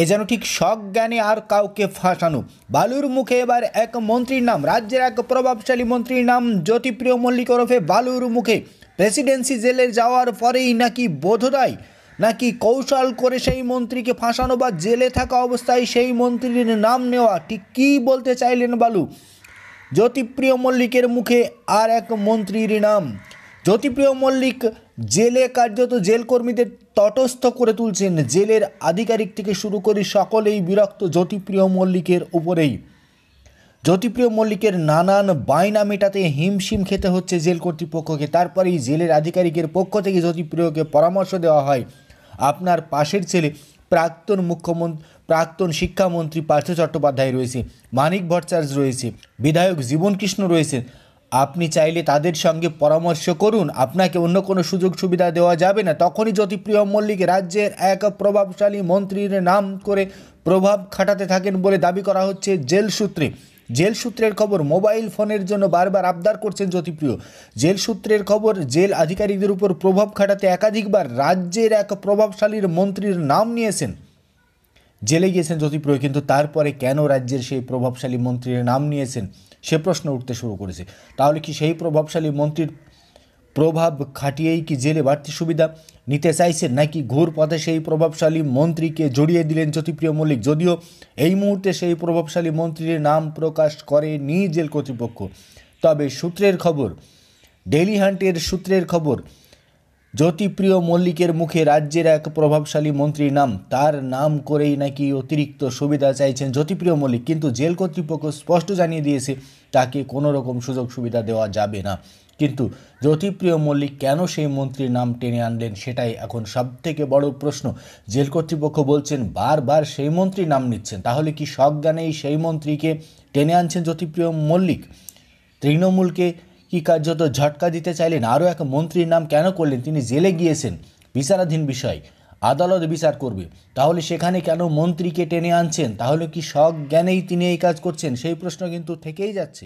এ যেন ঠিক জ্ঞানে আর কাউকে ফাঁসানো বালুর মুখে এবার এক মন্ত্রীর নাম রাজ্যের এক প্রভাবশালী মন্ত্রীর নাম জ্যোতিপ্রিয় মল্লিক ওরফে বালুর মুখে প্রেসিডেন্সি জেলে যাওয়ার পরেই নাকি বোধদায় নাকি কৌশল করে সেই মন্ত্রীকে ফাঁসানো বা জেলে থাকা অবস্থায় সেই মন্ত্রীর নাম নেওয়া ঠিক কী বলতে চাইলেন বালু জ্যোতিপ্রিয় মল্লিকের মুখে আর এক মন্ত্রীর নাম জ্যোতিপ্রিয় মল্লিক জেলে কার্যত জেল কর্মীদের তটস্থ করে তুলছেন জেলের আধিকারিক থেকে শুরু করে সকলেই বিরক্ত জ্যোতিপ্রিয় মল্লিকের উপরেই জ্যোতিপ্রিয় মল্লিকের নানান বায়না মেটাতে হিমশিম খেতে হচ্ছে জেল কর্তৃপক্ষকে তারপরেই জেলের আধিকারিকের পক্ষ থেকে জ্যোতিপ্রিয়কে পরামর্শ দেওয়া হয় আপনার পাশের ছেলে প্রাক্তন মুখ্যমন্ত্রী প্রাক্তন শিক্ষামন্ত্রী পার্থ চট্টোপাধ্যায় রয়েছে মানিক ভট্টাচার্য রয়েছে বিধায়ক জীবনকৃষ্ণ রয়েছে আপনি চাইলে তাদের সঙ্গে পরামর্শ করুন আপনাকে অন্য কোনো সুযোগ সুবিধা দেওয়া যাবে না তখনই জ্যোতিপ্রিয় মল্লিক রাজ্যের এক প্রভাবশালী মন্ত্রীর নাম করে প্রভাব খাটাতে থাকেন বলে দাবি করা হচ্ছে জেল সূত্রে জেল সূত্রের খবর মোবাইল ফোনের জন্য বারবার আবদার করছেন জ্যোতিপ্রিয় জেল সূত্রের খবর জেল আধিকারিকদের উপর প্রভাব খাটাতে একাধিকবার রাজ্যের এক প্রভাবশালীর মন্ত্রীর নাম নিয়েছেন জেলে গিয়েছেন জ্যোতিপ্রিয় কিন্তু তারপরে কেন রাজ্যের সেই প্রভাবশালী মন্ত্রীর নাম নিয়েছেন সে প্রশ্ন উঠতে শুরু করেছে তাহলে কি সেই প্রভাবশালী মন্ত্রীর প্রভাব খাটিয়েই কি জেলে বাড়তি সুবিধা নিতে চাইছেন নাকি ঘোর পথে সেই প্রভাবশালী মন্ত্রীকে জড়িয়ে দিলেন জ্যোতিপ্রিয় মল্লিক যদিও এই মুহূর্তে সেই প্রভাবশালী মন্ত্রীর নাম প্রকাশ করেনি জেল কর্তৃপক্ষ তবে সূত্রের খবর ডেলিহান্টের হান্টের সূত্রের খবর জ্যোতিপ্রিয় মল্লিকের মুখে রাজ্যের এক প্রভাবশালী মন্ত্রীর নাম তার নাম করেই নাকি অতিরিক্ত সুবিধা চাইছেন জ্যোতিপ্রিয় মল্লিক কিন্তু জেল কর্তৃপক্ষ স্পষ্ট জানিয়ে দিয়েছে তাকে কোনো রকম সুযোগ সুবিধা দেওয়া যাবে না কিন্তু জ্যোতিপ্রিয় মল্লিক কেন সেই মন্ত্রীর নাম টেনে আনলেন সেটাই এখন সবথেকে বড় প্রশ্ন জেল কর্তৃপক্ষ বলছেন বারবার সেই মন্ত্রীর নাম নিচ্ছেন তাহলে কি সজ্ঞানেই সেই মন্ত্রীকে টেনে আনছেন জ্যোতিপ্রিয় মল্লিক তৃণমূলকে কি কার্যত ঝটকা দিতে চাইলেন আরও এক মন্ত্রীর নাম কেন করলেন তিনি জেলে গিয়েছেন বিচারাধীন বিষয় আদালত বিচার করবে তাহলে সেখানে কেন মন্ত্রীকে টেনে আনছেন তাহলে কি সজ্ঞানেই তিনি এই কাজ করছেন সেই প্রশ্ন কিন্তু থেকেই যাচ্ছে